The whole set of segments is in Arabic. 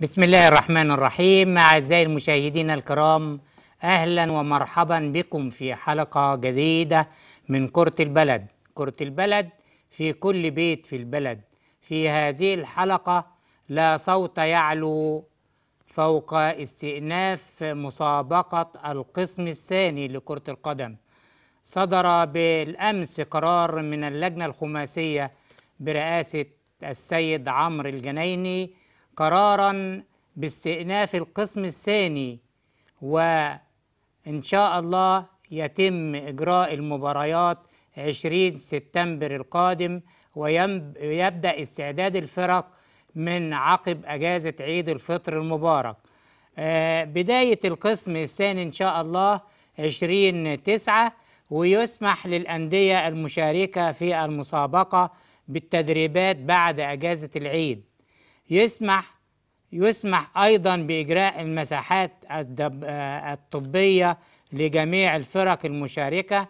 بسم الله الرحمن الرحيم أعزائي المشاهدين الكرام أهلا ومرحبا بكم في حلقة جديدة من كرة البلد كرة البلد في كل بيت في البلد في هذه الحلقة لا صوت يعلو فوق استئناف مسابقة القسم الثاني لكرة القدم صدر بالأمس قرار من اللجنة الخماسية برئاسة السيد عمرو الجنايني قرارا باستئناف القسم الثاني وإن شاء الله يتم إجراء المباريات 20 سبتمبر القادم ويبدأ استعداد الفرق من عقب أجازة عيد الفطر المبارك آه، بداية القسم الثاني إن شاء الله 20 تسعة ويسمح للأندية المشاركة في المسابقة بالتدريبات بعد أجازة العيد يسمح يسمح أيضا بإجراء المساحات آه، الطبية لجميع الفرق المشاركة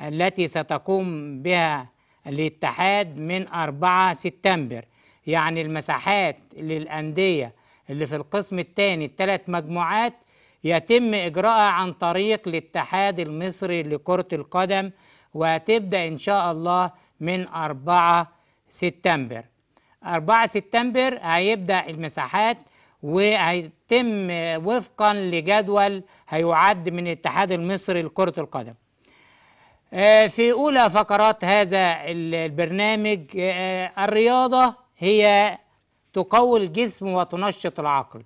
التي ستقوم بها الاتحاد من 4 سبتمبر يعني المساحات للأندية اللي في القسم الثاني الثلاث مجموعات يتم إجراءها عن طريق الاتحاد المصري لكرة القدم وهتبدأ إن شاء الله من 4 سبتمبر 4 سبتمبر هيبدأ المساحات وهيتم وفقا لجدول هيعد من الاتحاد المصري لكرة القدم آه، في أولى فقرات هذا البرنامج آه، آه، الرياضة هي تقوي الجسم وتنشط العقل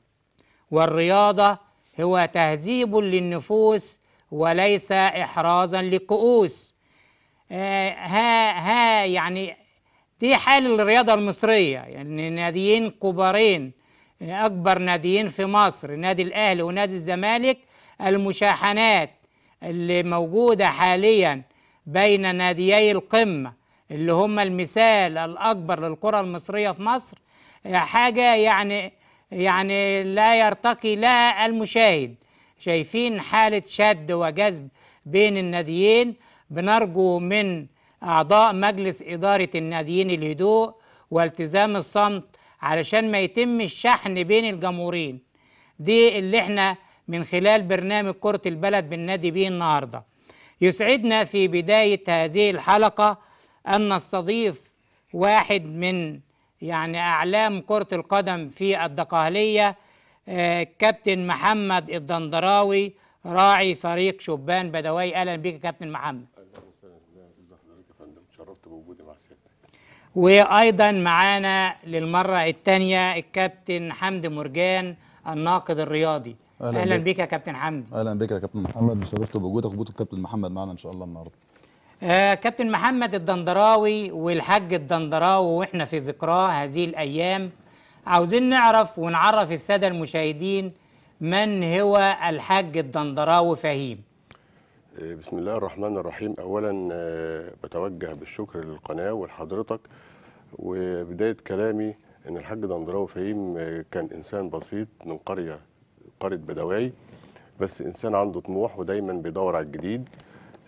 والرياضة هو تهذيب للنفوس وليس إحرازا للكؤوس ها ها يعني دي حال الرياضة المصرية يعني ناديين كبارين أكبر ناديين في مصر نادي الأهلي ونادي الزمالك المشاحنات اللي موجودة حاليا بين ناديي القمة اللي هم المثال الأكبر للكرة المصرية في مصر حاجة يعني يعني لا يرتقي لها المشاهد شايفين حالة شد وجذب بين الناديين بنرجو من أعضاء مجلس إدارة الناديين الهدوء والتزام الصمت علشان ما يتم الشحن بين الجمهورين دي اللي احنا من خلال برنامج كرة البلد بننادي بيه النهارده يسعدنا في بداية هذه الحلقة أن نستضيف واحد من يعني أعلام كرة القدم في الدقهلية آه، كابتن محمد الدندراوي راعي فريق شبان بدوي أهلا بك كابتن محمد بوجودي مع سيادتك وايضا معانا للمره الثانيه الكابتن حمد مرجان الناقد الرياضي اهلا, أهلا بك يا كابتن حمد اهلا بك يا كابتن محمد بشرفت بوجودك وجود الكابتن محمد معنا ان شاء الله النهارده آه كابتن محمد الدندراوي والحاج الدندراوي واحنا في ذكراه هذه الايام عاوزين نعرف ونعرف الساده المشاهدين من هو الحاج الدندراوي فهيم بسم الله الرحمن الرحيم اولا آه، بتوجه بالشكر للقناه ولحضرتك وبدايه كلامي ان الحاج دندراوي فهيم آه، كان انسان بسيط من قريه قريه بدواي بس انسان عنده طموح ودايما بيدور على الجديد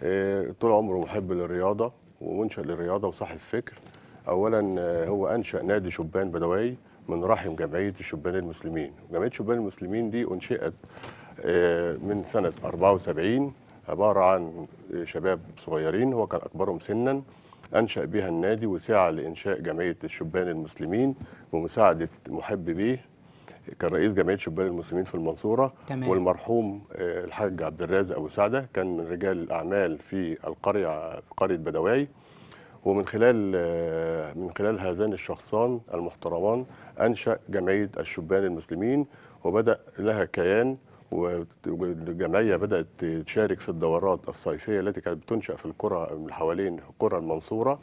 آه، طول عمره محب للرياضه ومنشأ للرياضه وصاحب فكر اولا هو انشا نادي شبان بدواي من رحم جمعيه الشبان المسلمين جمعيه شبان المسلمين دي انشئت من سنه 74 عبارة عن شباب صغيرين هو كان أكبرهم سنا أنشأ بها النادي وسعى لإنشاء جمعية الشبان المسلمين ومساعدة محب بيه كان رئيس جمعيه شبان المسلمين في المنصوره تمام. والمرحوم آه، الحاج عبد الرازق ابو سعده كان من رجال الاعمال في القريه في قريه بدواي ومن خلال آه، من خلال هذان الشخصان المحترمان انشا جمعيه الشبان المسلمين وبدا لها كيان والجمعية بدأت تشارك في الدورات الصيفية التي كانت بتنشأ في القرى من حوالين قرى المنصورة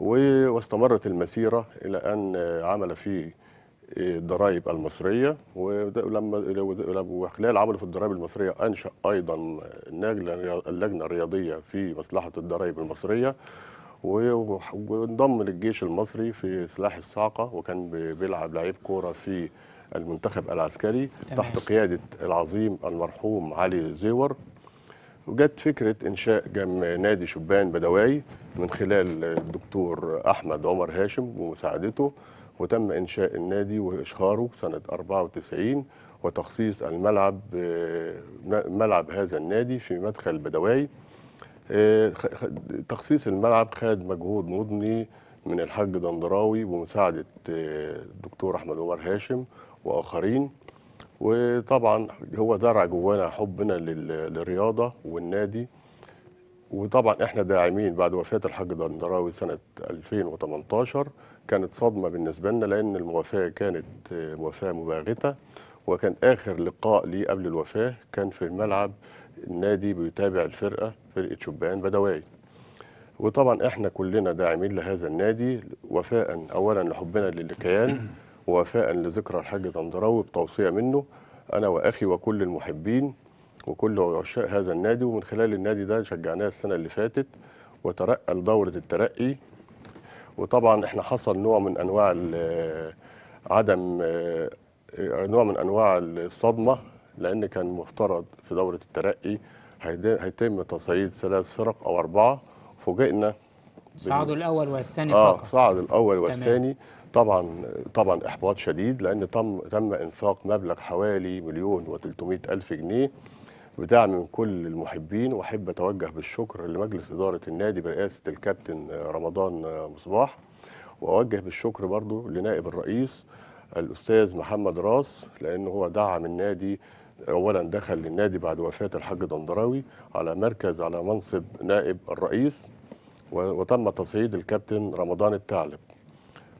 واستمرت المسيرة إلى أن عمل في الضرائب المصرية ولما وخلال عمله في الضرائب المصرية أنشأ أيضا اللجنة الرياضية في مصلحة الضرائب المصرية وانضم للجيش المصري في سلاح الصاعقة وكان بيلعب لعيب كورة في المنتخب العسكري تمام. تحت قيادة العظيم المرحوم علي زيور وجت فكرة إنشاء جم نادي شبان بدواي من خلال الدكتور أحمد عمر هاشم ومساعدته وتم إنشاء النادي وإشهاره سنة 94 وتخصيص الملعب ملعب هذا النادي في مدخل بدواي آه، تخصيص الملعب خد مجهود مضني من الحاج دندراوي بمساعدة الدكتور آه، أحمد عمر هاشم واخرين وطبعا هو درع جوانا حبنا للرياضه والنادي وطبعا احنا داعمين بعد وفاه الحاج دندراوي سنه 2018 كانت صدمه بالنسبه لنا لان الموافاه كانت موافاه آه، مباغته وكان اخر لقاء لي قبل الوفاه كان في الملعب النادي بيتابع الفرقه فرقه شبان بدوي وطبعا احنا كلنا داعمين لهذا النادي وفاء اولا لحبنا للكيان ووفاء لذكرى الحاج دندراوي بتوصية منه أنا وأخي وكل المحبين وكل عشاق هذا النادي ومن خلال النادي ده شجعناه السنة اللي فاتت وترقى لدورة الترقي وطبعا احنا حصل نوع من أنواع عدم آه، نوع من أنواع الصدمة لأن كان مفترض في دورة الترقي هيتم تصعيد ثلاث فرق أو أربعة فوجئنا صعدوا الأول والثاني آه فقط صعد الأول والثاني تمام. طبعا طبعا احباط شديد لان تم تم انفاق مبلغ حوالي مليون و الف جنيه بدعم من كل المحبين واحب اتوجه بالشكر لمجلس اداره النادي برئاسه الكابتن رمضان مصباح واوجه بالشكر برضو لنائب الرئيس الاستاذ محمد راس لانه هو دعم النادي اولا دخل للنادي بعد وفاه الحاج دندراوي على مركز على منصب نائب الرئيس وتم تصعيد الكابتن رمضان الثعلب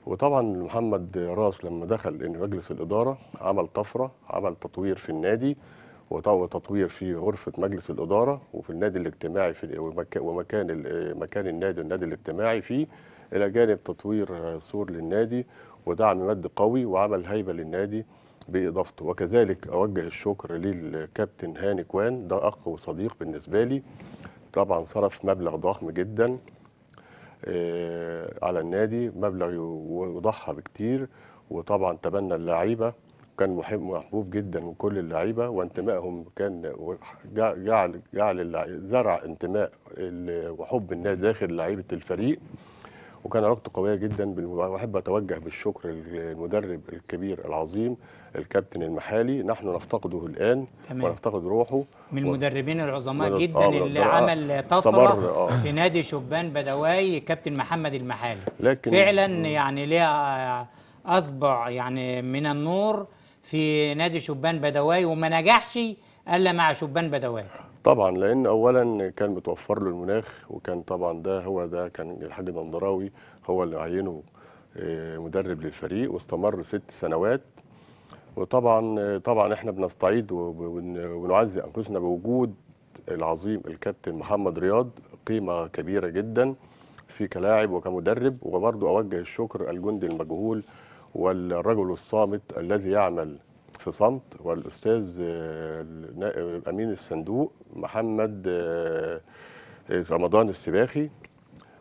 وطبعا محمد راس لما دخل مجلس الاداره عمل طفره عمل تطوير في النادي وتطوير في غرفه مجلس الاداره وفي النادي الاجتماعي في ومكان مكان النادي والنادي الاجتماعي فيه الى جانب تطوير سور للنادي ودعم مادي قوي وعمل هيبه للنادي باضافته وكذلك اوجه الشكر للكابتن هاني كوان ده اخ وصديق بالنسبه لي طبعا صرف مبلغ ضخم جدا آه، على النادي مبلغ وضحى بكتير وطبعا تبنى اللعيبه كان محبوب جدا من كل اللعيبه وانتمائهم كان جعل جعل زرع انتماء وحب النادي داخل لعيبه الفريق وكان علاقته قويه جدا واحب اتوجه بالشكر للمدرب الكبير العظيم الكابتن المحالي نحن نفتقده الآن تمام. ونفتقد روحه من المدربين العظماء من جدا آه اللي آه، عمل طفرة آه. في نادي شبان بدواي كابتن محمد المحالي لكن فعلا م. يعني ليه آه، أصبع يعني من النور في نادي شبان بدواي وما نجحش إلا مع شبان بدواي طبعا لان اولا كان متوفر له المناخ وكان طبعا ده هو ده كان الحاج دندراوي هو اللي عينه آه، مدرب للفريق واستمر ست سنوات وطبعا طبعا احنا بنستعيد ونعزي انفسنا بوجود العظيم الكابتن محمد رياض قيمه كبيره جدا في كلاعب وكمدرب وبرضه اوجه الشكر الجندي المجهول والرجل الصامت الذي يعمل في صمت والاستاذ آه، امين الصندوق محمد آه، رمضان السباخي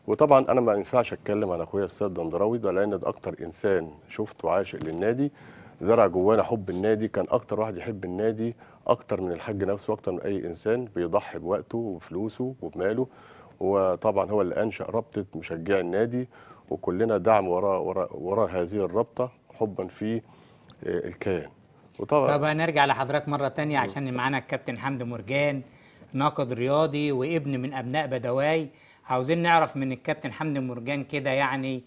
وطبعا انا ما ينفعش اتكلم عن اخويا السيد دندراوي ده لان ده اكتر انسان شفته عاشق للنادي زرع جوانا حب النادي كان اكتر واحد يحب النادي اكتر من الحاج نفسه اكتر من اي انسان بيضحي بوقته وفلوسه وبماله وطبعا هو اللي انشا رابطه مشجعي النادي وكلنا دعم وراء وراء ورا هذه الرابطه حبا في آه، الكيان وطبعا طب هنرجع لحضرتك مره تانية عشان معانا الكابتن حمد مرجان ناقد رياضي وابن من ابناء بدواي عاوزين نعرف من الكابتن حمد مرجان كده يعني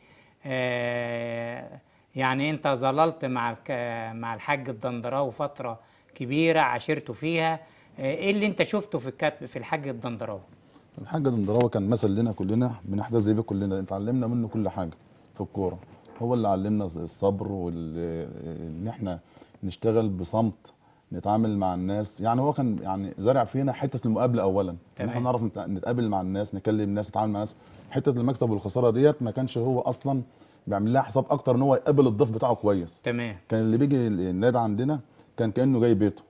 آه يعني انت ظللت مع مع الحاج الدندراوي فتره كبيره عاشرته فيها آه، ايه اللي انت شفته في الكتب في الحاج الدندراوي الحاج الدندراوي كان مثل لنا كلنا احدى بيه كلنا اتعلمنا منه كل حاجه في الكوره هو اللي علمنا الصبر وان احنا نشتغل بصمت نتعامل مع الناس يعني هو كان يعني زرع فينا حته المقابله اولا ان احنا نعرف نتقابل مع الناس نكلم ناس نتعامل مع ناس حته المكسب والخساره ديت ما كانش هو اصلا بيعمل لها حساب اكتر ان هو يقابل الضيف بتاعه كويس تمام كان اللي بيجي النادي عندنا كان كانه جاي بيته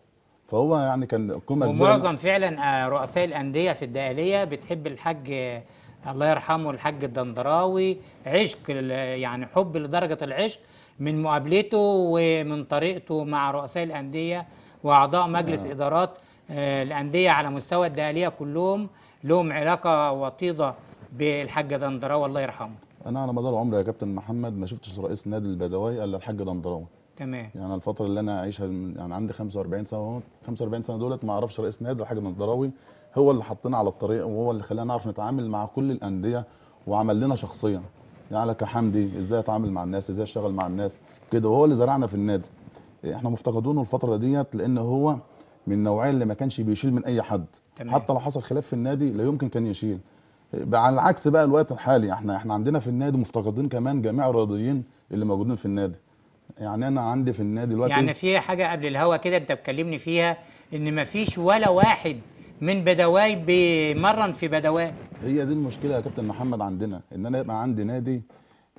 فهو يعني كان قمه ومعظم فعلا آه، رؤساء الانديه في الدائليه بتحب الحاج آه، الله يرحمه الحاج الدندراوي عشق يعني حب لدرجه العشق من مقابلته ومن طريقته مع رؤساء الانديه واعضاء مجلس آه. ادارات الانديه على مستوى الدائليه كلهم لهم علاقه وطيده بالحاج دندراوي الله يرحمه انا على مدار عمري يا كابتن محمد ما شفتش رئيس نادي البدوي الا الحاج دندراوي تمام يعني الفتره اللي انا عايشها يعني عندي 45 سنه 45 سنه دولت ما اعرفش رئيس نادي الحاج دندراوي هو اللي حطنا على الطريق وهو اللي خلانا نعرف نتعامل مع كل الانديه وعمل لنا شخصيه يعني كحمدي ازاي اتعامل مع الناس ازاي اشتغل مع الناس كده وهو اللي زرعنا في النادي احنا مفتقدونه الفتره ديت لان هو من النوعيه اللي ما كانش بيشيل من اي حد تمام. حتى لو حصل خلاف في النادي لا يمكن كان يشيل على العكس بقى الوقت الحالي احنا احنا عندنا في النادي مفتقدين كمان جميع الرياضيين اللي موجودين في النادي يعني انا عندي في النادي الوقت يعني في حاجه قبل الهوا كده انت بتكلمني فيها ان ما فيش ولا واحد من بدواي بيمرن في بدواي هي دي المشكله يا كابتن محمد عندنا ان انا يبقى عندي نادي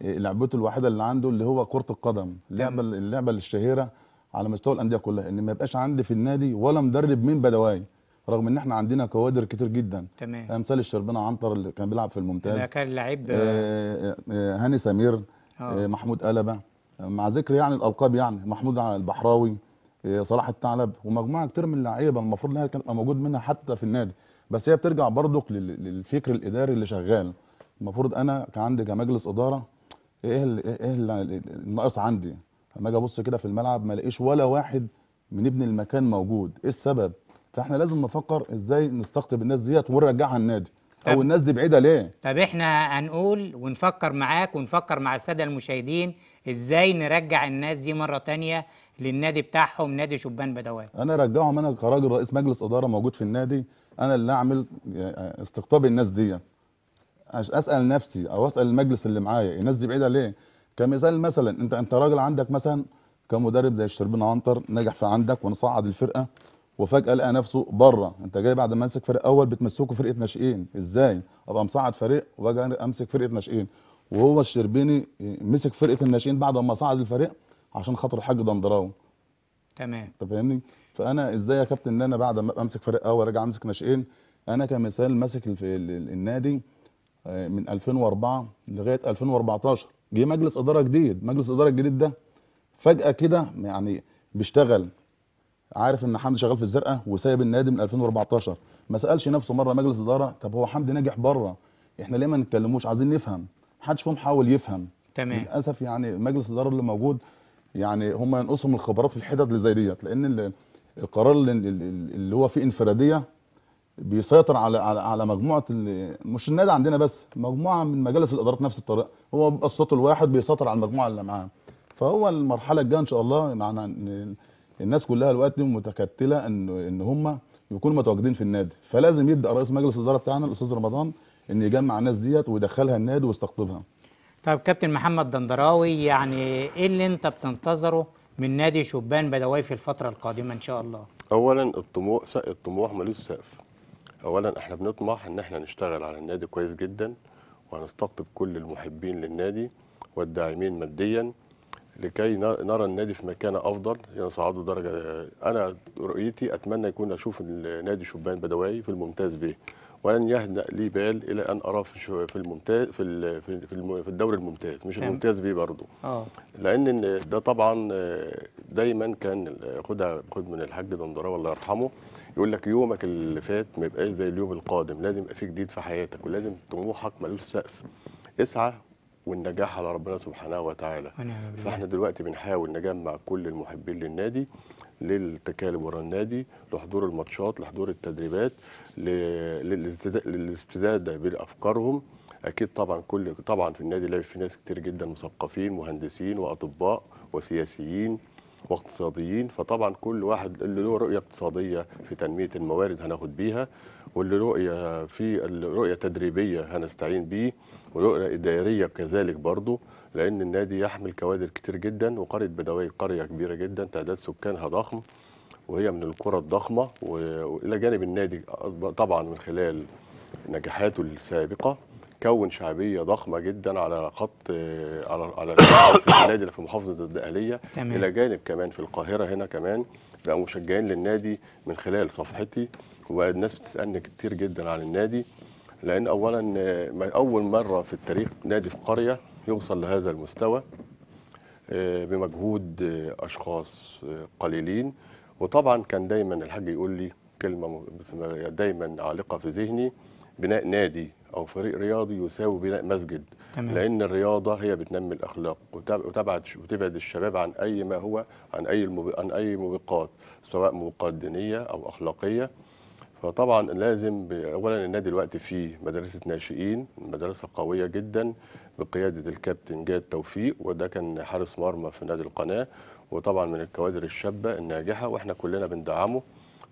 آه، لعبته الوحيده اللي عنده اللي هو كره القدم اللعبه اللعبه الشهيره على مستوى الانديه كلها ان ما يبقاش عندي في النادي ولا مدرب من بدواي رغم ان احنا عندنا كوادر كتير جدا تمام امثال الشربينه عنتر اللي كان بيلعب في الممتاز ده كان لعيب آه، آه، آه، هاني سمير آه. محمود قلبه مع ذكر يعني الالقاب يعني محمود البحراوي صلاح الثعلب ومجموعه كتير من اللعيبه المفروض انها كانت موجود منها حتى في النادي بس هي بترجع برضك للفكر الاداري اللي شغال المفروض انا كعندي كمجلس اداره ايه اللي ايه اللي إيه الناقص عندي لما اجي ابص كده في الملعب ما الاقيش ولا واحد من ابن المكان موجود ايه السبب فاحنا لازم نفكر ازاي نستقطب الناس ديت ونرجعها النادي او الناس دي بعيده ليه طب احنا هنقول ونفكر معاك ونفكر مع الساده المشاهدين ازاي نرجع الناس دي مره تانية للنادي بتاعهم نادي شبان بدوات انا ارجعهم انا كراجل رئيس مجلس اداره موجود في النادي انا اللي اعمل آه، آه، استقطاب الناس دي اسال نفسي او اسال المجلس اللي معايا الناس دي بعيده ليه كمثال مثلا انت انت راجل عندك مثلا كمدرب زي الشربين عنتر نجح في عندك ونصعد الفرقه وفجاه لقى نفسه بره انت جاي بعد ما امسك فريق اول بتمسكه فرقه ناشئين ازاي ابقى مصعد فريق واجي امسك فرقه ناشئين وهو الشربيني مسك فرقه الناشئين بعد ما صعد الفريق عشان خاطر الحاج دندراوي تمام انت فاهمني فانا ازاي يا كابتن ان انا بعد ما امسك فريق اول راجع امسك ناشئين انا كمثال ماسك النادي آه، من 2004 لغايه 2014 جه مجلس اداره جديد مجلس اداره الجديد ده فجاه كده يعني بيشتغل عارف ان حمدي شغال في الزرقاء وسايب النادي من 2014 ما سالش نفسه مره مجلس اداره طب هو حمدي ناجح بره احنا ليه ما نتكلموش عايزين نفهم حدش فيهم حاول يفهم تمام للاسف يعني مجلس الاداره اللي موجود يعني هم ينقصهم الخبرات في الحتت اللي زي ديت لان القرار اللي, اللي هو فيه انفراديه بيسيطر على على على مجموعه مش النادي عندنا بس مجموعه من مجالس الادارات نفس الطريقه هو بيبقى الصوت الواحد بيسيطر على المجموعه اللي معاه فهو المرحله الجايه ان شاء الله معنا الناس كلها الوقت متكتله ان ان هم يكونوا متواجدين في النادي فلازم يبدا رئيس مجلس الاداره بتاعنا الاستاذ رمضان ان يجمع الناس ديت ويدخلها النادي ويستقطبها طيب كابتن محمد دندراوي يعني ايه اللي انت بتنتظره من نادي شبان بدوي في الفتره القادمه ان شاء الله اولا الطموح الطموح ملوش سقف اولا احنا بنطمح ان احنا نشتغل على النادي كويس جدا وهنستقطب كل المحبين للنادي والداعمين ماديا لكي نرى النادي في مكانه افضل يصعدوا درجه انا رؤيتي اتمنى يكون اشوف النادي شبان بدوي في الممتاز به ولن يهدأ لي بال الى ان اراه في الممتاز في في الدوري الممتاز مش نعم. الممتاز به برضه آه. لان ده طبعا دايما كان خدها خد من الحاج دندراوي الله يرحمه يقول لك يومك اللي فات ما يبقاش زي اليوم القادم لازم يبقى في جديد في حياتك ولازم طموحك ملوش سقف اسعى والنجاح على ربنا سبحانه وتعالى فاحنا دلوقتي بنحاول نجمع كل المحبين للنادي للتكالب ورا النادي لحضور الماتشات لحضور التدريبات للاستزاده بافكارهم اكيد طبعا كل طبعا في النادي لعب في ناس كتير جدا مثقفين مهندسين واطباء وسياسيين واقتصاديين فطبعا كل واحد اللي له رؤيه اقتصاديه في تنميه الموارد هناخد بيها واللي رؤيه في الرؤيه تدريبيه هنستعين بيه ورؤيه اداريه كذلك برضه لان النادي يحمل كوادر كتير جدا وقريه بدويه قريه كبيره جدا تعداد سكانها ضخم وهي من القرى الضخمه والى جانب النادي طبعا من خلال نجاحاته السابقه كون شعبيه ضخمه جدا على خط على على النادي في محافظه الدقهليه الى جانب كمان في القاهره هنا كمان بقى مشجعين للنادي من خلال صفحتي والناس بتسالني كتير جدا عن النادي لان اولا آه، اول مره في التاريخ نادي في قريه يوصل لهذا المستوى آه، بمجهود آه، اشخاص قليلين وطبعا كان دايما الحاج يقول لي كلمه دايما عالقه في ذهني بناء نادي او فريق رياضي يساوي بناء مسجد تمام. لان الرياضه هي بتنمي الاخلاق وتبعد وتبعد الشباب عن اي ما هو عن اي المب... عن اي موبقات سواء موبقات دينيه او اخلاقيه فطبعا لازم اولا النادي دلوقتي فيه مدرسه ناشئين مدرسه قويه جدا بقياده الكابتن جاد توفيق وده كان حارس مرمى في نادي القناه وطبعا من الكوادر الشابه الناجحه واحنا كلنا بندعمه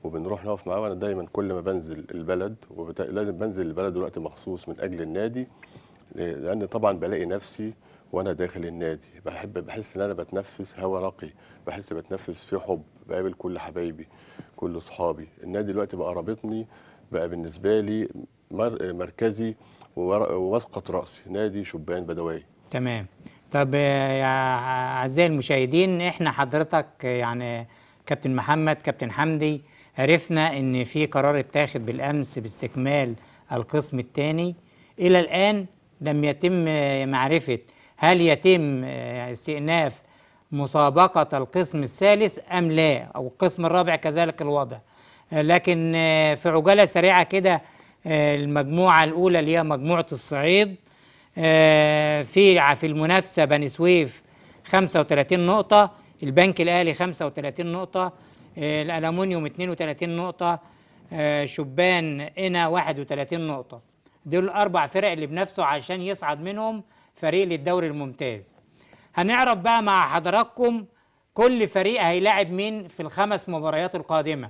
وبنروح نقف معاه وانا دايما كل ما بنزل البلد وبت... لازم بنزل البلد دلوقتي مخصوص من اجل النادي لان طبعا بلاقي نفسي وانا داخل النادي بحب بحس ان انا بتنفس هواء نقي بحس بتنفس في حب بقابل كل حبايبي كل اصحابي النادي دلوقتي بقى رابطني بقى بالنسبه لي مر... مركزي ومسقط راسي نادي شبان بدوي تمام طب يا اعزائي المشاهدين احنا حضرتك يعني كابتن محمد كابتن حمدي عرفنا ان في قرار اتاخد بالامس باستكمال القسم الثاني الى الان لم يتم معرفه هل يتم آه، استئناف مسابقه القسم الثالث ام لا او القسم الرابع كذلك الوضع آه، لكن آه، في عجاله سريعه كده المجموعه الاولى اللي هي مجموعه الصعيد في في المنافسه بني سويف 35 نقطه البنك الاهلي 35 نقطه آه، الألمنيوم 32 نقطة آه، شبان إنا 31 نقطة دول الأربع فرق اللي بنفسه عشان يصعد منهم فريق للدوري الممتاز هنعرف بقى مع حضراتكم كل فريق هيلاعب مين في الخمس مباريات القادمة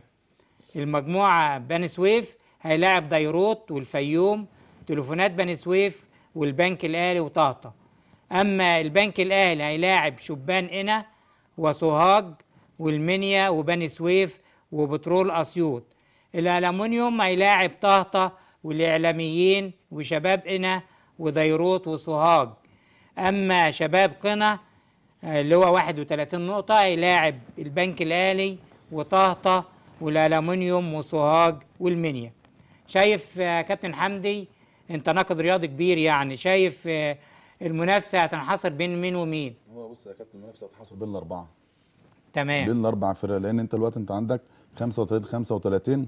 المجموعة بني سويف هيلاعب ديروت والفيوم تليفونات بني سويف والبنك الأهلي وطهطة أما البنك الأهلي هيلاعب شبان إنا وسوهاج والمنيا وبني سويف وبترول أسيوط الالومنيوم هيلاعب طهطة والإعلاميين وشباب قنا وديروت وسوهاج أما شباب قنا آه، اللي هو 31 نقطة هيلاعب البنك الآلي وطهطة والالومنيوم وسوهاج والمنيا شايف آه، كابتن حمدي انت ناقد رياضي كبير يعني شايف آه، المنافسه هتنحصر بين مين ومين؟ هو بص يا كابتن المنافسه هتنحصر بين الاربعه تمام بين الاربع فرق لان انت الوقت انت عندك 35 35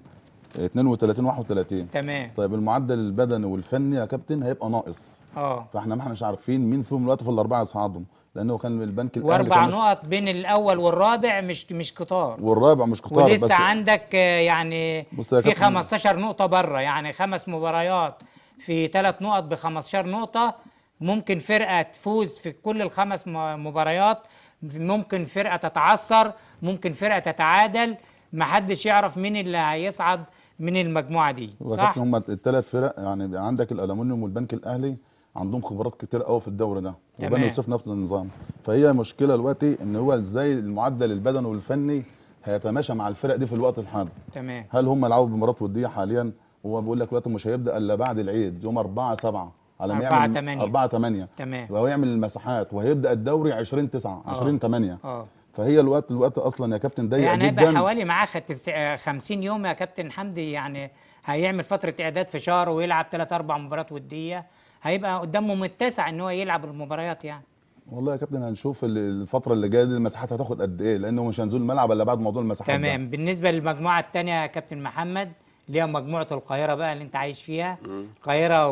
32 31 تمام طيب المعدل البدني والفني يا كابتن هيبقى ناقص اه فاحنا ما احناش عارفين مين فيهم دلوقتي في الاربعه اصحابهم لانه كان البنك الاهلي واربع نقط بين الاول والرابع مش مش قطار والرابع مش قطار ولسه بس عندك آه، يعني في 15 نقطه بره يعني خمس مباريات في ثلاث نقط ب 15 نقطه ممكن فرقه تفوز في كل الخمس مباريات ممكن فرقه تتعثر ممكن فرقه تتعادل محدش يعرف مين اللي هيصعد من المجموعه دي صح هم الثلاث فرق يعني عندك الالومنيوم والبنك الاهلي عندهم خبرات كتير قوي في الدوري ده وبني يوسف نفس النظام فهي مشكله دلوقتي ان هو ازاي المعدل البدني والفني هيتماشى مع الفرق دي في الوقت الحاضر تمام هل هم لعبوا بمباراه وديه حاليا هو بيقول لك الوقت مش هيبدا الا بعد العيد يوم 4 7 على ما 4 8 4 8 تمام وهو يعمل المساحات وهيبدا الدوري 20 9 20 8 اه فهي الوقت الوقت اصلا يا كابتن ضيق يعني جدا يعني حوالي معاه 50 آه، يوم يا كابتن حمدي يعني هيعمل فتره اعداد في شهر ويلعب 3 4 مباريات وديه هيبقى قدامه متسع ان هو يلعب المباريات يعني والله يا كابتن هنشوف الفترة اللي جاية دي المساحات هتاخد قد إيه لأنه مش هنزول الملعب إلا بعد موضوع المساحات تمام ده. بالنسبة للمجموعة الثانية يا كابتن محمد اللي هي مجموعه القاهره بقى اللي انت عايش فيها القاهره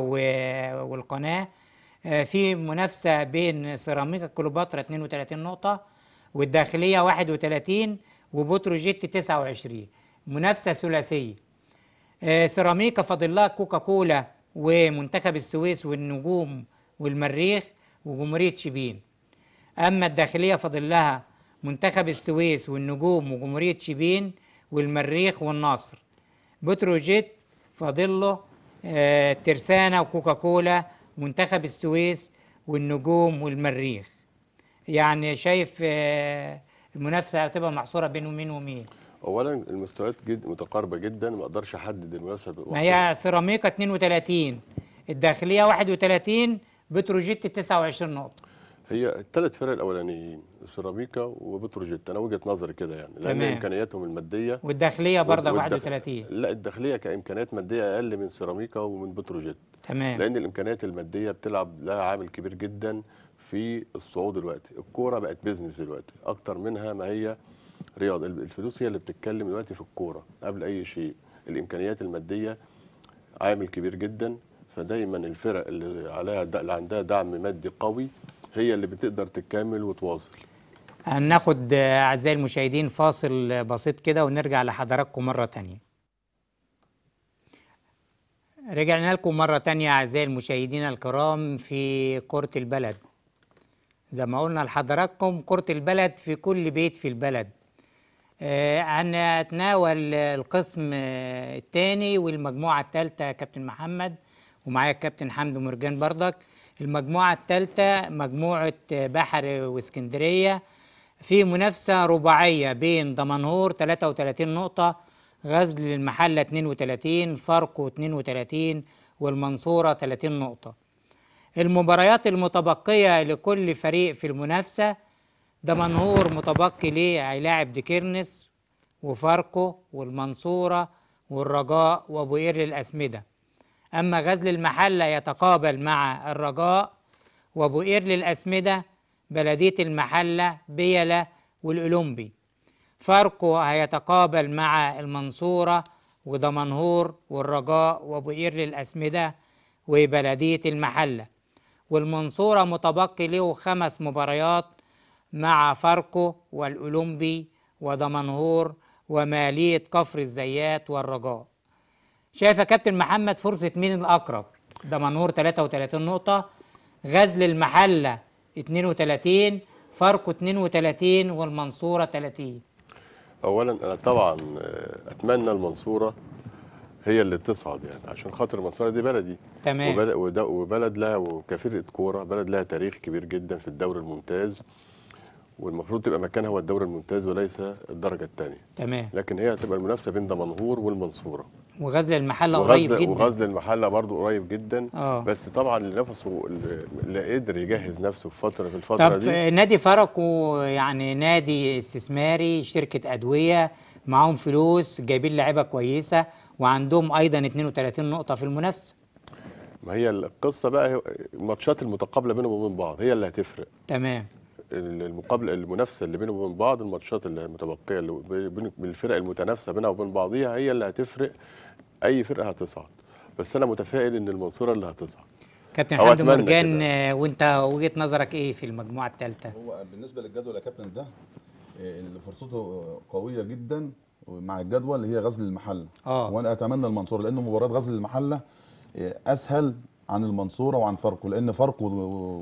والقناه آه، في منافسه بين سيراميكا كليوباترا 32 نقطه والداخليه 31 وبتروجيت 29 منافسه ثلاثيه آه، سيراميكا فاضل لها كوكا كولا ومنتخب السويس والنجوم والمريخ وجمهوريه شبين اما الداخليه فاضل لها منتخب السويس والنجوم وجمهوريه شبين والمريخ والنصر بتروجيت فاضله آه ترسانة وكوكاكولا منتخب السويس والنجوم والمريخ يعني شايف آه المنافسة هتبقى محصورة بين مين ومين اولا المستويات جد متقاربه جدا ما اقدرش احدد المنافسه ما هي سيراميكا 32 الداخليه 31 بتروجيت 29 نقطه هي الثلاث فرق الاولانيين سيراميكا وبتروجيت انا وجهه نظري كده يعني لان تمام. امكانياتهم الماديه والداخليه برضه 31 لا الداخليه كامكانيات ماديه اقل من سيراميكا ومن بتروجيت تمام لان الامكانيات الماديه بتلعب لها عامل كبير جدا في الصعود دلوقتي الكوره بقت بيزنس دلوقتي اكتر منها ما هي رياض الفلوس هي اللي بتتكلم دلوقتي في الكوره قبل اي شيء الامكانيات الماديه عامل كبير جدا فدايما الفرق اللي عليها اللي عندها دعم مادي قوي هي اللي بتقدر تكمل وتواصل هناخد آه، أعزائي المشاهدين فاصل بسيط كده ونرجع لحضراتكم مرة تانية رجعنا لكم مرة تانية أعزائي المشاهدين الكرام في كرة البلد زي ما قلنا لحضراتكم كرة البلد في كل بيت في البلد آه، هنتناول القسم آه، الثاني والمجموعة الثالثة كابتن محمد ومعايا الكابتن حمد مرجان برضك المجموعة الثالثة مجموعة بحر واسكندرية في منافسة رباعية بين دمنهور 33 نقطة غزل المحلة 32 فاركو 32 والمنصورة 30 نقطة المباريات المتبقية لكل فريق في المنافسة دمنهور متبقي ليه هيلاعب ديكيرنس وفاركو والمنصورة والرجاء وأبو قير للأسمدة أما غزل المحلة يتقابل مع الرجاء وبؤير للأسمدة بلدية المحلة بيلا والأولمبي فاركو هيتقابل مع المنصورة ودمنهور والرجاء وبؤير للأسمدة وبلدية المحلة والمنصورة متبقي له خمس مباريات مع فاركو والأولمبي ودمنهور ومالية كفر الزيات والرجاء شايف يا كابتن محمد فرصه مين الاقرب دمنهور 33 نقطه غزل المحله 32 فاركو 32 والمنصوره 30 اولا انا طبعا آه، اتمنى المنصوره هي اللي تصعد يعني عشان خاطر المنصوره دي بلدي تمام وبلد, وبلد لها وكفرقه كوره بلد لها تاريخ كبير جدا في الدوري الممتاز والمفروض تبقى مكانها هو الدوري الممتاز وليس الدرجه الثانيه تمام لكن هي هتبقى المنافسه بين دمنهور والمنصوره وغزل المحله وغزل قريب جدا وغزل المحله برضه قريب جدا آه. بس طبعا اللي نفسه اللي قدر يجهز نفسه في فتره في الفتره طب دي طب نادي فرقه يعني نادي استثماري شركه ادويه معاهم فلوس جايبين لعيبه كويسه وعندهم ايضا 32 نقطه في المنافسه ما هي القصه بقى الماتشات المتقابله بينهم وبين بعض هي اللي هتفرق تمام المقابله المنافسه اللي بينه وبين بعض الماتشات المتبقيه اللي بين الفرق المتنافسه بينها وبين بعضيها هي اللي هتفرق اي فرقه هتصعد بس انا متفائل ان المنصوره اللي هتصعد كابتن حمد مرجان وانت وجهه نظرك ايه في المجموعه الثالثه هو بالنسبه للجدول يا كابتن ده إيه، اللي فرصته قويه جدا مع الجدول اللي هي غزل المحله آه. وانا اتمنى المنصوره لان مباراه غزل المحله إيه، اسهل عن المنصوره وعن فاركو لان فاركو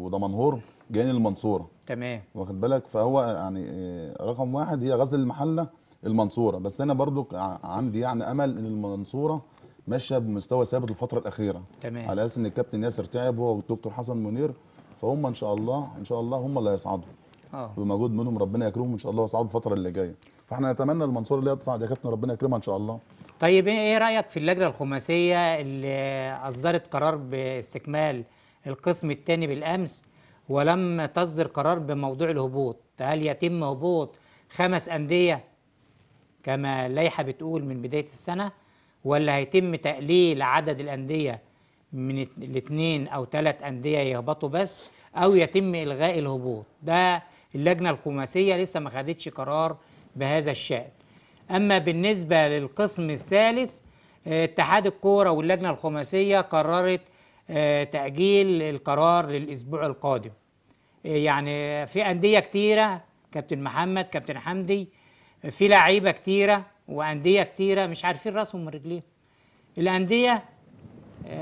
ودمنهور جايين المنصوره تمام واخد بالك فهو يعني آه، رقم واحد هي غزل المحله المنصوره بس انا برضو عندي يعني امل ان المنصوره ماشيه بمستوى ثابت الفتره الاخيره تمام على اساس ان الكابتن ياسر تعب هو والدكتور حسن منير فهم ان شاء الله ان شاء الله هم اللي هيصعدوا اه بمجهود منهم ربنا يكرمهم ان شاء الله هيصعدوا الفتره اللي جايه فاحنا نتمنى المنصوره اللي هي تصعد يا كابتن ربنا يكرمها ان شاء الله طيب ايه, إيه رايك في اللجنه الخماسيه اللي اصدرت قرار باستكمال القسم الثاني بالامس ولم تصدر قرار بموضوع الهبوط هل يتم هبوط خمس أندية كما اللائحة بتقول من بداية السنة ولا هيتم تقليل عدد الأندية من الاثنين أو ثلاث أندية يهبطوا بس أو يتم إلغاء الهبوط ده اللجنة الخماسية لسه ما خدتش قرار بهذا الشأن أما بالنسبة للقسم الثالث اتحاد الكورة واللجنة الخماسية قررت آه، تأجيل القرار للأسبوع القادم آه، يعني في أندية كتيرة كابتن محمد كابتن حمدي آه، في لعيبة كتيرة وأندية كتيرة مش عارفين راسهم من رجليهم الأندية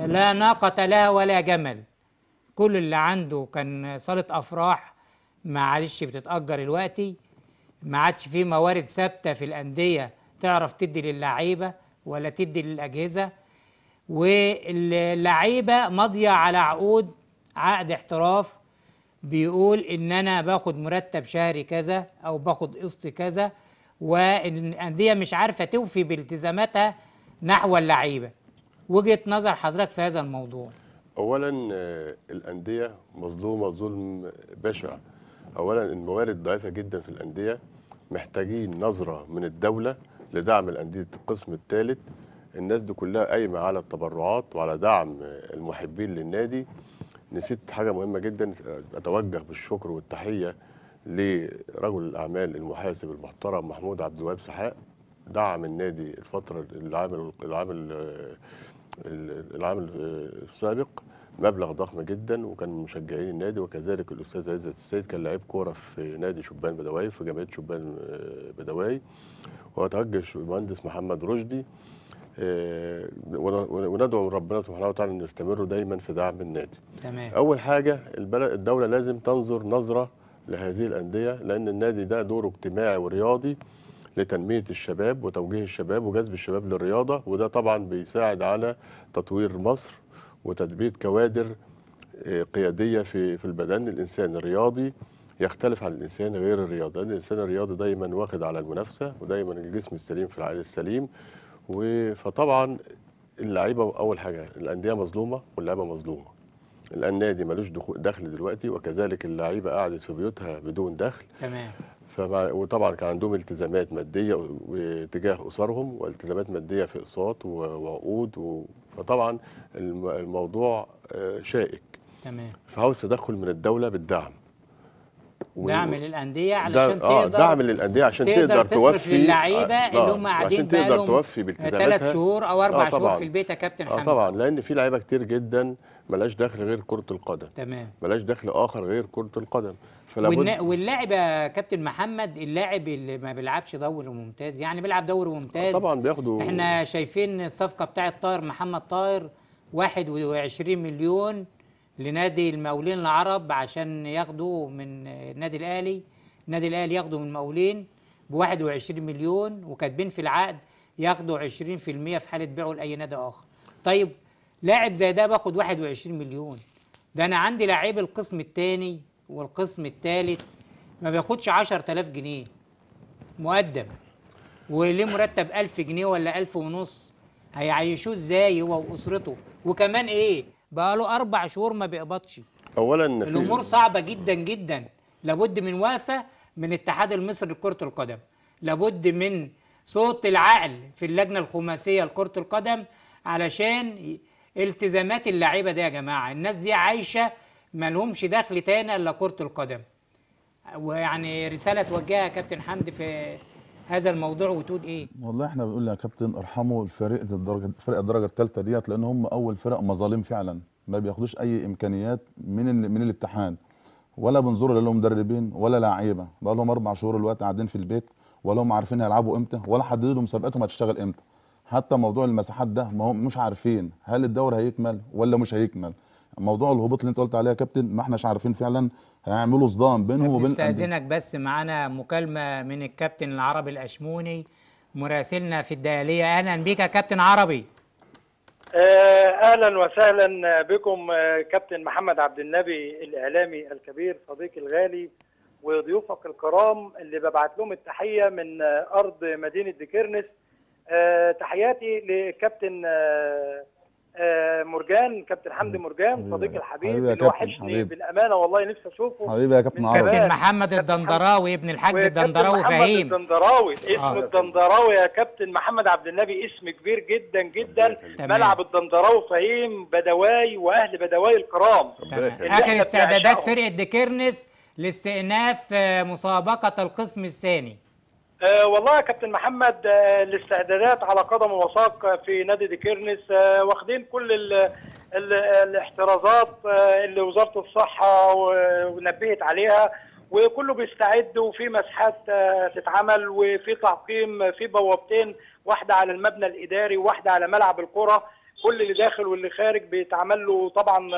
لا ناقة لها ولا جمل كل اللي عنده كان صالة أفراح ما عادش بتتأجر دلوقتي ما عادش في موارد ثابتة في الأندية تعرف تدي للعيبة ولا تدي للأجهزة واللعيبه ماضيه على عقود عقد احتراف بيقول ان انا باخد مرتب شهري كذا او باخد قسط كذا والانديه مش عارفه توفي بالتزاماتها نحو اللعيبه وجهه نظر حضرتك في هذا الموضوع اولا الانديه مظلومه ظلم بشع اولا الموارد ضعيفه جدا في الانديه محتاجين نظره من الدوله لدعم الانديه القسم الثالث الناس دي كلها قايمه على التبرعات وعلى دعم المحبين للنادي نسيت حاجه مهمه جدا اتوجه بالشكر والتحيه لرجل الاعمال المحاسب المحترم محمود عبد الوهاب سحاق دعم النادي الفتره العام العام العام السابق مبلغ ضخم جدا وكان من مشجعين النادي وكذلك الاستاذ عزت السيد كان لعيب كوره في نادي شبان بدواي في جمعيه شبان بدواي واتوجه المهندس محمد رشدي آه، وندعو ربنا سبحانه وتعالى ان يستمروا دايما في دعم النادي تمام. اول حاجه البلد الدوله لازم تنظر نظره لهذه الانديه لان النادي ده دوره اجتماعي ورياضي لتنميه الشباب وتوجيه الشباب وجذب الشباب للرياضه وده طبعا بيساعد على تطوير مصر وتثبيت كوادر آه، قياديه في في البدن الانسان الرياضي يختلف عن الانسان غير الرياضي الانسان الرياضي دايما واخد على المنافسه ودايما الجسم السليم في العقل السليم فطبعا اللعيبه اول حاجه الانديه مظلومه واللعيبه مظلومه النادي ملوش دخل دلوقتي وكذلك اللعيبه قعدت في بيوتها بدون دخل تمام وطبعا كان عندهم التزامات ماديه تجاه اسرهم والتزامات ماديه في اقساط وعقود و... فطبعا الموضوع آه، شائك تمام فعاوز تدخل من الدوله بالدعم دعم للانديه علشان آه، تقدر دعم للانديه عشان تقدر, تقدر توفي اللعيبه آه اللي آه، هم قاعدين عشان تقدر توفي بالتزاماتها ثلاث شهور او آه، اربع آه شهور في البيت يا كابتن آه حمد طبعا لان في لعيبه كتير جدا ملاش دخل غير كره القدم تمام ملاش دخل اخر غير كره القدم والن... واللاعب يا كابتن محمد اللاعب اللي ما بيلعبش دوري ممتاز يعني بيلعب دوري ممتاز طبعا بياخدوا احنا شايفين الصفقه بتاعه طاهر محمد طاهر 21 مليون لنادي المقاولين العرب عشان ياخدوا من النادي الاهلي النادي الاهلي ياخدوا من المقاولين ب 21 مليون وكاتبين في العقد ياخدوا 20% في حاله بيعه لاي نادي اخر طيب لاعب زي ده باخد 21 مليون ده انا عندي لعيب القسم الثاني والقسم الثالث ما بياخدش 10000 جنيه مقدم وليه مرتب 1000 جنيه ولا 1000 ونص هيعيشوه ازاي هو واسرته وكمان ايه بقى له اربع شهور ما بيقبضش اولا الامور صعبه جدا جدا لابد من وقفه من الاتحاد المصري لكره القدم لابد من صوت العقل في اللجنه الخماسيه لكره القدم علشان التزامات اللعيبه دي يا جماعه الناس دي عايشه مالهمش دخل تاني الا كره القدم ويعني رساله توجهها كابتن حمدي في هذا الموضوع وتقول ايه؟ والله احنا بنقول يا كابتن ارحموا الفريق الدرجه فرق الدرجه الثالثه ديت لان هم اول فرق مظالم فعلا ما بياخدوش اي امكانيات من ال... من الاتحاد ولا بنزور لا لهم مدربين ولا لعيبه بقى لهم اربع شهور الوقت قاعدين في البيت ولا هم عارفين هيلعبوا امتى ولا حددوا لهم مسابقاتهم هتشتغل امتى حتى موضوع المساحات ده ما هم مش عارفين هل الدوري هيكمل ولا مش هيكمل موضوع الهبوط اللي انت قلت عليه يا كابتن ما احناش عارفين فعلا هيعملوا صدام بينهم وبين استاذنك بس معانا مكالمه من الكابتن العربي الاشموني مراسلنا في الداليه اهلا بك يا كابتن عربي آه، اهلا وسهلا بكم آه، كابتن محمد عبد النبي الاعلامي الكبير صديقي الغالي وضيوفك الكرام اللي ببعت لهم التحيه من آه، ارض مدينه ديكيرنس تحياتي للكابتن آه، مرجان كابتن حمدي مرجان صديقي الحبيب حبيبي يا كابتن حبيبي بالامانه والله نفسي اشوفه حبيبي يا كابتن عرب كابتن محمد الدندراوي ابن الحاج الدندراوي فهيم محمد الدندراوي اسم آه. الدندراوي يا كابتن محمد عبد النبي اسم كبير جدا جدا ملعب الدندراوي فهيم بدواي واهل بدواي الكرام اخر استعدادات فرقه ديكيرنس لاستئناف آه، مسابقه القسم الثاني آه، والله يا كابتن محمد آه، الاستعدادات على قدم وساق في نادي ديكيرنس آه، واخدين كل الـ الـ الاحترازات اللي وزاره الصحه ونبهت عليها وكله بيستعد وفي مسحات تتعمل وفي تعقيم في بوابتين واحده على المبنى الاداري وواحده على ملعب الكره كل اللي داخل واللي خارج بيتعمل له طبعا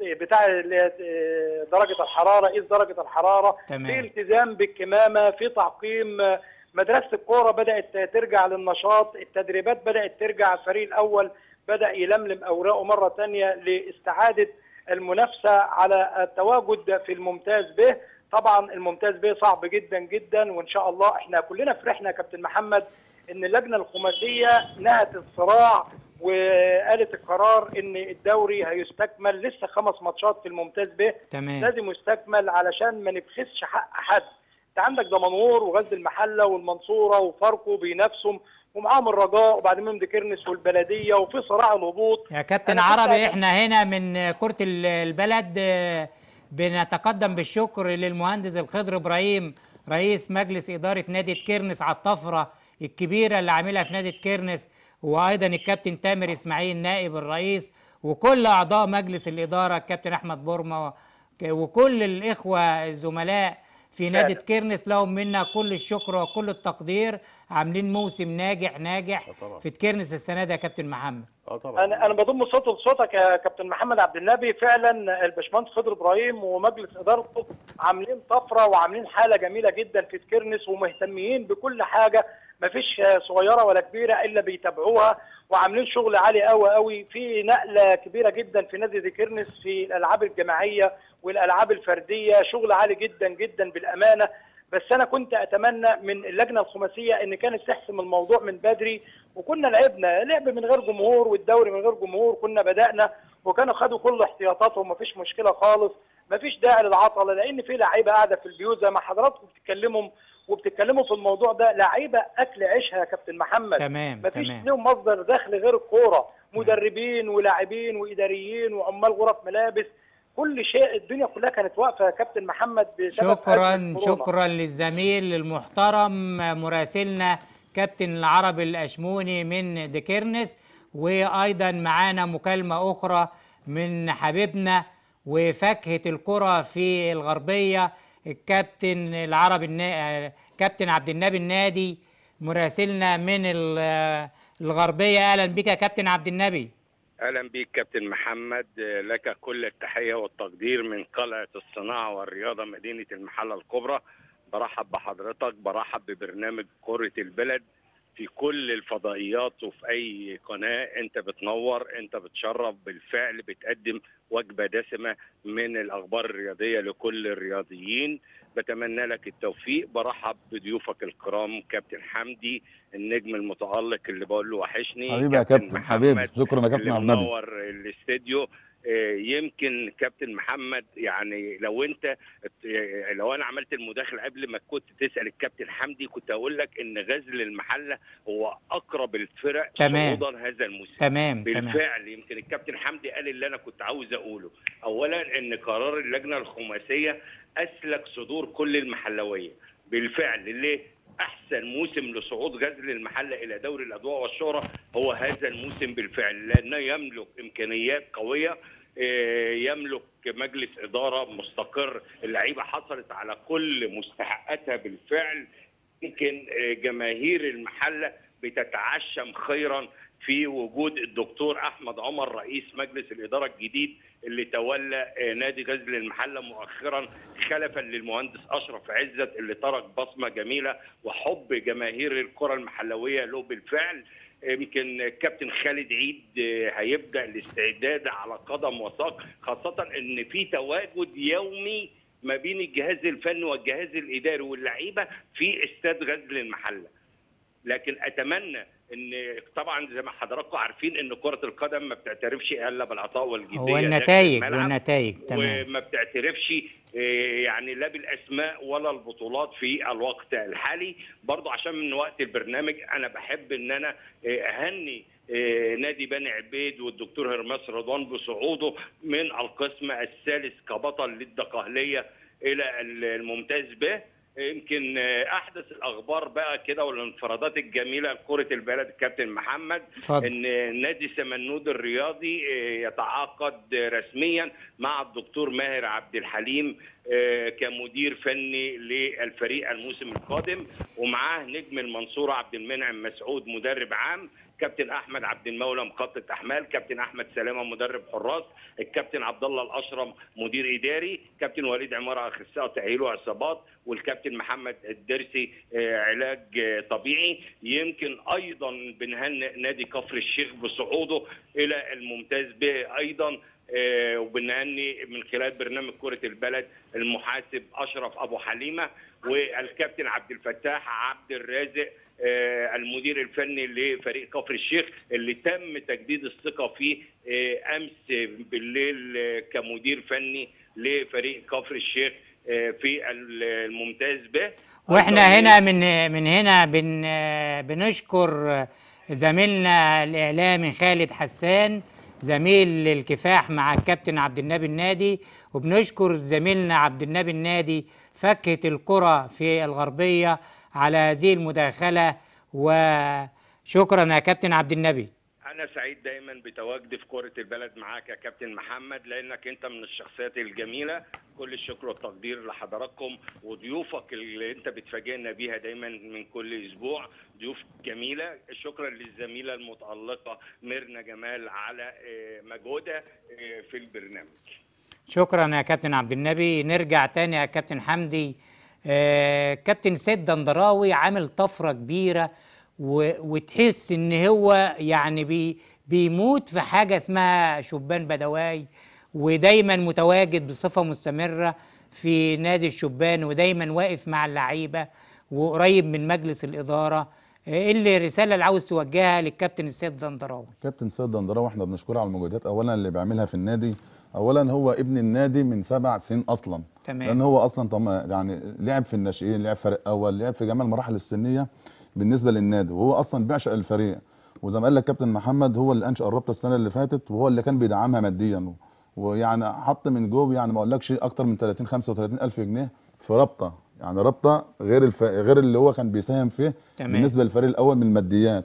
بتاع آه، درجه الحراره ايه درجه الحراره تمام. في التزام بالكمامه في تعقيم آه، مدرسه الكوره بدات ترجع للنشاط التدريبات بدات ترجع الفريق الاول بدا يلملم اوراقه مره ثانيه لاستعاده المنافسه على التواجد في الممتاز به طبعا الممتاز به صعب جدا جدا وان شاء الله احنا كلنا فرحنا كابتن محمد ان اللجنه الخماسيه نهت الصراع وقالت القرار ان الدوري هيستكمل لسه خمس ماتشات في الممتاز به تمام لازم يستكمل علشان ما نبخسش حق حد انت عندك دمنهور وغزل المحله والمنصوره وفاركو بينافسهم ومعاهم الرجاء وبعدين منهم ديكرنس والبلديه وفي صراع الهبوط يا كابتن عربي احنا هنا من كره البلد آه، بنتقدم بالشكر للمهندس الخضر ابراهيم رئيس مجلس اداره نادي كيرنس على الطفره الكبيره اللي عاملها في نادي كيرنس وايضا الكابتن تامر اسماعيل نائب الرئيس وكل اعضاء مجلس الاداره الكابتن احمد بورما وكل الاخوه الزملاء في نادي تكرنس لهم منا كل الشكر وكل التقدير عاملين موسم ناجح ناجح آه، طبعا. في تكيرنس السنه دي يا كابتن محمد اه طبعا انا انا بضم صوت لصوتك يا كابتن محمد عبد النبي فعلا الباشمهندس خضر ابراهيم ومجلس ادارته عاملين طفره وعاملين حاله جميله جدا في تكيرنس ومهتمين بكل حاجه ما فيش صغيره ولا كبيره الا بيتابعوها وعاملين شغل عالي قوي قوي في نقله كبيره جدا في نادي ذكرنس في الالعاب الجماعيه والالعاب الفرديه شغل عالي جدا جدا بالامانه بس انا كنت اتمنى من اللجنه الخماسيه ان كانت تحسم الموضوع من بدري وكنا لعبنا لعب من غير جمهور والدوري من غير جمهور كنا بدانا وكانوا خدوا كل احتياطاتهم مفيش مشكله خالص مفيش داعي للعطله لان في لعيبه قاعده في البيوزة مع ما حضراتكم بتتكلموا وبتتكلموا في الموضوع ده لعيبه اكل عيشها يا كابتن محمد تمام مفيش تمام. لهم مصدر دخل غير الكوره مدربين ولاعبين واداريين وعمال غرف ملابس كل شيء الدنيا كلها كانت واقفه يا كابتن محمد شكرا شكرا للزميل المحترم مراسلنا كابتن العرب الاشموني من ديكيرنس وايضا معانا مكالمه اخرى من حبيبنا وفاكهه الكره في الغربيه الكابتن العربي النا... كابتن عبد النبي النادي مراسلنا من الغربيه اهلا بك يا كابتن عبد النبي اهلا بك كابتن محمد لك كل التحيه والتقدير من قلعه الصناعه والرياضه مدينه المحله الكبرى برحب بحضرتك برحب ببرنامج كره البلد في كل الفضائيات وفي اي قناه انت بتنور انت بتشرف بالفعل بتقدم وجبه دسمه من الاخبار الرياضيه لكل الرياضيين بتمنى لك التوفيق برحب بضيوفك الكرام كابتن حمدي النجم المتالق اللي بقول له وحشني حبيبي يا كابتن حبيبي شكرا يا كابتن عبد منور الاستديو يمكن كابتن محمد يعني لو انت لو انا عملت المداخله قبل ما كنت تسال الكابتن حمدي كنت اقول لك ان غزل المحله هو اقرب الفرق تمام صعودا هذا الموسم تمام بالفعل تمام. يمكن الكابتن حمدي قال اللي انا كنت عاوز اقوله اولا ان قرار اللجنه الخماسيه اسلك صدور كل المحلويه بالفعل ليه؟ احسن موسم لصعود غزل المحله الى دوري الاضواء والشهره هو هذا الموسم بالفعل لانه يملك امكانيات قويه آه، يملك مجلس اداره مستقر اللعيبه حصلت على كل مستحقاتها بالفعل يمكن آه، جماهير المحله بتتعشم خيرا في وجود الدكتور احمد عمر رئيس مجلس الاداره الجديد اللي تولى آه، نادي غزل المحله مؤخرا خلفا للمهندس اشرف عزت اللي ترك بصمه جميله وحب جماهير الكره المحلويه له بالفعل يمكن كابتن خالد عيد آه، هيبدا الاستعداد على قدم وساق خاصه ان في تواجد يومي ما بين الجهاز الفني والجهاز الاداري واللعيبه في استاد غزل المحله لكن اتمنى ان طبعا زي ما حضراتكم عارفين ان كره القدم ما بتعترفش الا بالعطاء والجديه هو النتائج والنتائج تمام وما بتعترفش آه، يعني لا بالاسماء ولا البطولات في الوقت الحالي برضو عشان من وقت البرنامج انا بحب ان انا آه، اهني آه، نادي بني عبيد والدكتور هرماس رضوان بصعوده من القسم الثالث كبطل للدقهليه الى الممتاز به يمكن آه، احدث الاخبار بقى كده والانفرادات الجميله لكره البلد الكابتن محمد فضل. ان نادي سمنود الرياضي آه، يتعاقد رسميا مع الدكتور ماهر عبد الحليم آه، كمدير فني للفريق الموسم القادم ومعاه نجم المنصوره عبد المنعم مسعود مدرب عام كابتن احمد عبد المولى مخطط احمال كابتن احمد سلامه مدرب حراس الكابتن عبد الله الاشرم مدير اداري كابتن وليد عماره اخصائي تاهيل وعصابات والكابتن محمد الدرسي آه، علاج آه، طبيعي يمكن ايضا بنهنئ نادي كفر الشيخ بصعوده الى الممتاز به ايضا آه، وبنهني من خلال برنامج كرة البلد المحاسب أشرف أبو حليمة والكابتن عبد الفتاح عبد الرازق آه، المدير الفني لفريق كفر الشيخ اللي تم تجديد الثقه فيه آه، امس بالليل آه، كمدير فني لفريق كفر الشيخ في الممتاز به واحنا هنا من من هنا بن بنشكر زميلنا الاعلامي خالد حسان زميل الكفاح مع الكابتن عبد النبي النادي وبنشكر زميلنا عبد النبي النادي فكهة الكره في الغربيه على هذه المداخلة وشكرا يا كابتن عبد النبي أنا سعيد دايما بتواجدي في كرة البلد معاك يا كابتن محمد لأنك أنت من الشخصيات الجميلة كل الشكر والتقدير لحضراتكم وضيوفك اللي أنت بتفاجئنا بيها دايما من كل أسبوع ضيوف جميلة شكرا للزميلة المتألقة ميرنا جمال على آه، مجهودها آه، في البرنامج شكرا يا كابتن عبد النبي نرجع تاني يا كابتن حمدي آه، كابتن سيد دندراوي عامل طفره كبيره وتحس ان هو يعني بي بيموت في حاجه اسمها شبان بدواي ودايما متواجد بصفه مستمره في نادي الشبان ودايما واقف مع اللعيبه وقريب من مجلس الاداره ايه اللي الرساله اللي عاوز توجهها للكابتن السيد دندراوي؟ كابتن السيد دندراوي احنا بنشكره على المجهودات اولا اللي بيعملها في النادي اولا هو ابن النادي من سبع سنين اصلا تمام لان هو اصلا طم يعني لعب في الناشئين لعب فريق اول لعب في جميع المراحل السنيه بالنسبه للنادي وهو اصلا بيعشق الفريق وزي ما قال لك كابتن محمد هو اللي انشا الرابطه السنه اللي فاتت وهو اللي كان بيدعمها ماديا ويعني حط من جوب يعني ما اقولكش اكتر من 30 35 الف جنيه في رابطه يعني رابطه غير الف... غير اللي هو كان بيساهم فيه تمام. بالنسبه للفريق الاول من الماديات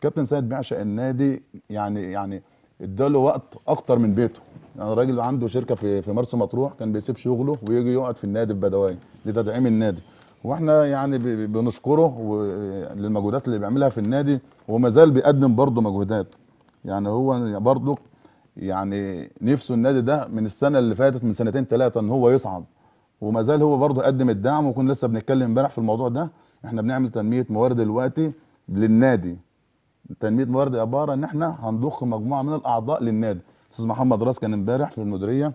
كابتن سيد بيعشق النادي يعني يعني اداله وقت اكتر من بيته يعني الراجل عنده شركه في في مرسى مطروح كان بيسيب شغله ويجي يقعد في النادي بدوايه لتدعيم النادي واحنا يعني بنشكره للمجهودات اللي بيعملها في النادي وما زال بيقدم برضه مجهودات يعني هو برضه يعني نفسه النادي ده من السنه اللي فاتت من سنتين ثلاثه ان هو يصعد وما زال هو برضه قدم الدعم وكنا لسه بنتكلم امبارح في الموضوع ده احنا بنعمل تنميه موارد دلوقتي للنادي تنميه موارد عباره ان احنا هنضخ مجموعه من الاعضاء للنادي استاذ محمد راس كان امبارح في المديريه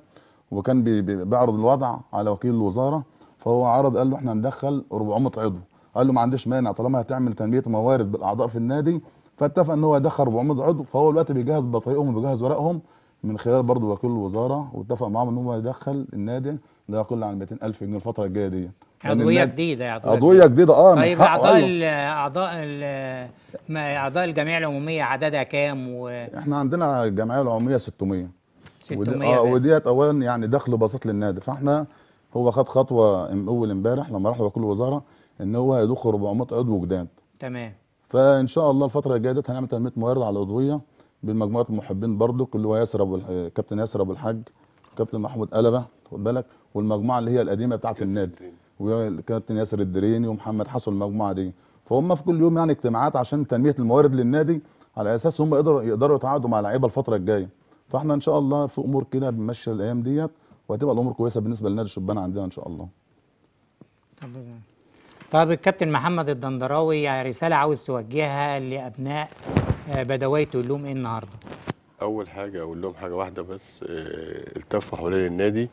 وكان بيعرض الوضع على وكيل الوزاره فهو عرض قال له احنا ندخل 400 عضو قال له ما عنديش مانع طالما هتعمل تنميه موارد بالاعضاء في النادي فاتفق ان هو يدخل 400 عضو فهو دلوقتي بيجهز بطايقهم وبيجهز ورقهم من خلال برضه وكيل الوزاره واتفق معاهم ان هو يدخل النادي لا يقل عن 200000 جنيه الفتره الجايه ديت يعني عضويه جديده يعني عضويه جديده اه طيب اعضاء اعضاء اعضاء الجمعيه العموميه عددها كام و... احنا عندنا الجمعيه العموميه 600 600 اه وديت اولا يعني دخل بسيط للنادي فاحنا هو خد خطوه اول امبارح لما راح لكل وزاره ان هو هيضخ 400 عضو جداد تمام فان شاء الله الفتره الجايه ديت هنعمل تنمية موارد على العضويه بالمجموعات المحبين برضو اللي هو ياسر ابو كابتن ياسر ابو الحاج كابتن محمود قلبه خد بالك والمجموعه اللي هي القديمه بتاعه النادي وكابتن ياسر الدريني ومحمد حسن المجموعه دي فهم في كل يوم يعني اجتماعات عشان تنميه الموارد للنادي على اساس هم يقدروا يقدروا يتعاقدوا مع لعيبه الفتره الجايه فاحنا ان شاء الله في امور كده بنمشي الايام ديت وهتبقى الامور كويسه بالنسبه لنادي الشبان عندنا ان شاء الله طب طب الكابتن محمد الدندراوي يعني رساله عاوز توجهها لابناء آه، بدوي تقول لهم ايه النهارده اول حاجه اقول لهم حاجه واحده بس آه، التفوا حوالين النادي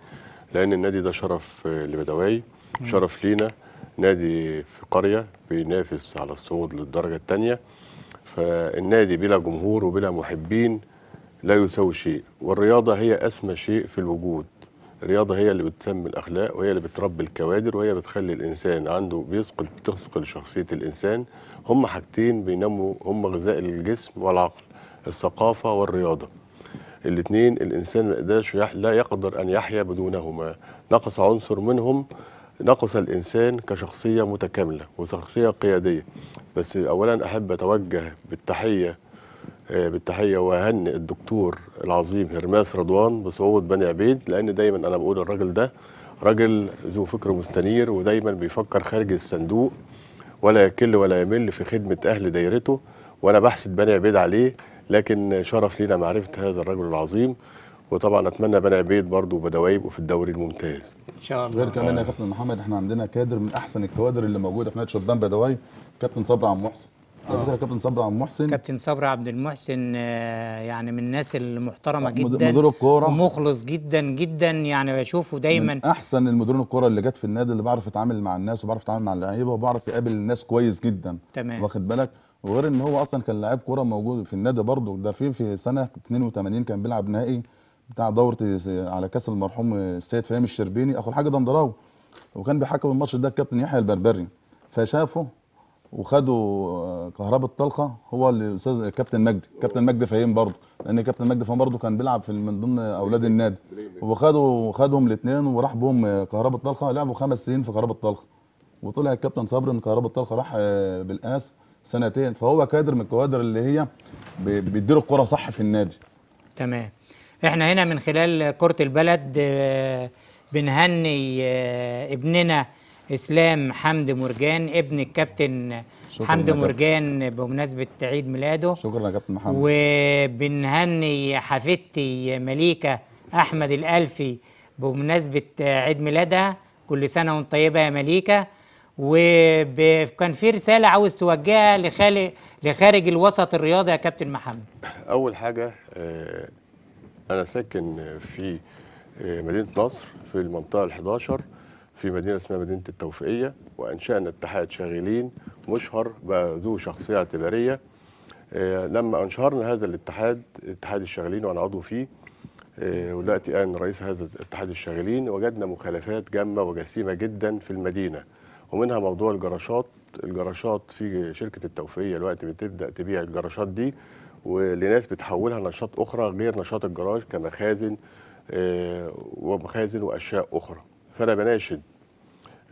لان النادي ده شرف آه، لبدوي شرف لينا نادي في قرية بينافس على الصعود للدرجة الثانية فالنادي بلا جمهور وبلا محبين لا يساوي شيء والرياضة هي أسمى شيء في الوجود الرياضة هي اللي بتسمي الأخلاق وهي اللي بتربي الكوادر وهي بتخلي الإنسان عنده بيثقل بتسقل شخصية الإنسان هم حاجتين بينموا هم غذاء الجسم والعقل الثقافة والرياضة الاثنين الإنسان ما يقدرش لا يقدر أن يحيا بدونهما نقص عنصر منهم نقص الإنسان كشخصية متكاملة وشخصية قيادية بس أولا أحب أتوجه بالتحية آه، بالتحية وأهنئ الدكتور العظيم هرماس رضوان بصعود بني عبيد لأن دايما أنا بقول الراجل ده راجل ذو فكر مستنير ودايما بيفكر خارج الصندوق ولا يكل ولا يمل في خدمة أهل دايرته وأنا بحسد بني عبيد عليه لكن شرف لينا معرفة هذا الرجل العظيم وطبعا اتمنى بني عبيد برضه بدوايب يبقوا في الدوري الممتاز ان شاء الله غير كمان يا كابتن محمد احنا عندنا كادر من احسن الكوادر اللي موجوده في نادي شبان بدواي كابتن صبري عم محسن آه. على فكره كابتن صبري عبد المحسن كابتن صبري عبد المحسن آه، يعني من الناس المحترمه جدا مدير الكوره مخلص جدا جدا يعني بشوفه دايما من احسن المديرين الكوره اللي جت في النادي اللي بعرف اتعامل مع الناس وبعرف اتعامل مع اللعيبه وبعرف يقابل الناس كويس جدا تمام واخد بالك وغير ان هو اصلا كان لعيب كوره موجود في النادي برضه ده في في سنه 82 كان بيلعب نهائي بتاع دوره على كاس المرحوم السيد فهيم الشربيني اخو الحاج دندراوي وكان بيحكم الماتش ده الكابتن يحيى البربري فشافه وخدوا آه، كهرباء الطلقه هو الاستاذ كابتن مجدي كابتن مجدي فهيم برضه لان كابتن مجدي فهيم برضه كان بيلعب في من ضمن اولاد النادي وخدوا خدهم الاثنين وراح بهم آه، كهرباء الطلقه لعبوا خمس سنين في كهرباء الطلقه وطلع الكابتن صبري من كهرباء الطلقه راح آه، بالقاس سنتين فهو كادر من الكوادر اللي هي بيديروا الكره صح في النادي تمام احنا هنا من خلال كرة البلد آه، بنهني آه، ابننا اسلام حمد مرجان ابن الكابتن حمد مرجان بمناسبه عيد ميلاده شكرا يا كابتن محمد وبنهني حفيدتي مليكه احمد الالفي بمناسبه عيد ميلادها كل سنه وانت طيبه يا مليكه وكان في رساله عاوز توجهها لخارج الوسط الرياضي يا كابتن محمد اول حاجه آه، أنا ساكن في آه، مدينة نصر في المنطقة ال 11 في مدينة اسمها مدينة التوفيقية وأنشأنا اتحاد شاغلين مشهر بقى ذو شخصية اعتبارية آه، لما أنشهرنا هذا الاتحاد اتحاد الشاغلين وأنا عضو فيه آه، ودلوقتي أنا رئيس هذا اتحاد الشاغلين وجدنا مخالفات جامة وجسيمة جدا في المدينة ومنها موضوع الجراشات الجراشات في شركة التوفيقية الوقت بتبدأ تبيع الجراشات دي ولناس بتحولها لنشاط اخرى غير نشاط الجراج كمخازن آه، ومخازن واشياء اخرى فانا بناشد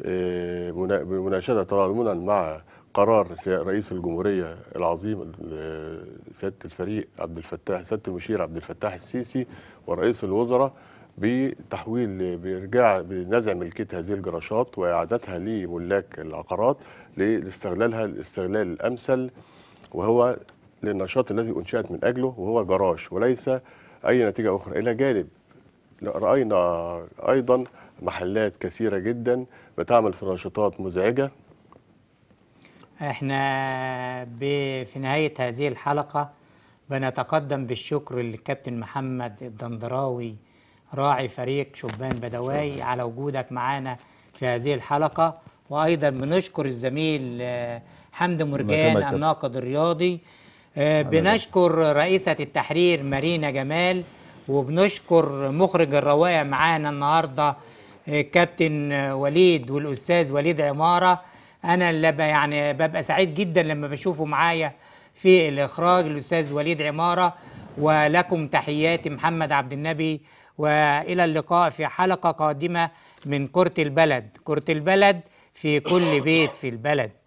آه، مناشده تضامنا مع قرار رئيس الجمهوريه العظيم آه، سياده الفريق عبد الفتاح سياده المشير عبد الفتاح السيسي ورئيس الوزراء بتحويل بارجاع بنزع ملكيه هذه الجراشات واعادتها لملاك العقارات لاستغلالها الاستغلال الامثل وهو للنشاط الذي أنشأت من أجله وهو جراج وليس أي نتيجة أخرى إلى جانب رأينا أيضا محلات كثيرة جدا بتعمل في نشاطات مزعجة احنا في نهاية هذه الحلقة بنتقدم بالشكر للكابتن محمد الدندراوي راعي فريق شبان بدواي على وجودك معانا في هذه الحلقة وأيضا بنشكر الزميل آه، حمد مرجان الناقد الرياضي آه، بنشكر رئيسة التحرير مارينا جمال وبنشكر مخرج الرواية معانا النهاردة آه، كابتن وليد والأستاذ وليد عمارة أنا اللي يعني ببقى سعيد جدا لما بشوفه معايا في الإخراج الأستاذ وليد عمارة ولكم تحياتي محمد عبد النبي وإلى اللقاء في حلقة قادمة من كرة البلد كرة البلد في كل بيت في البلد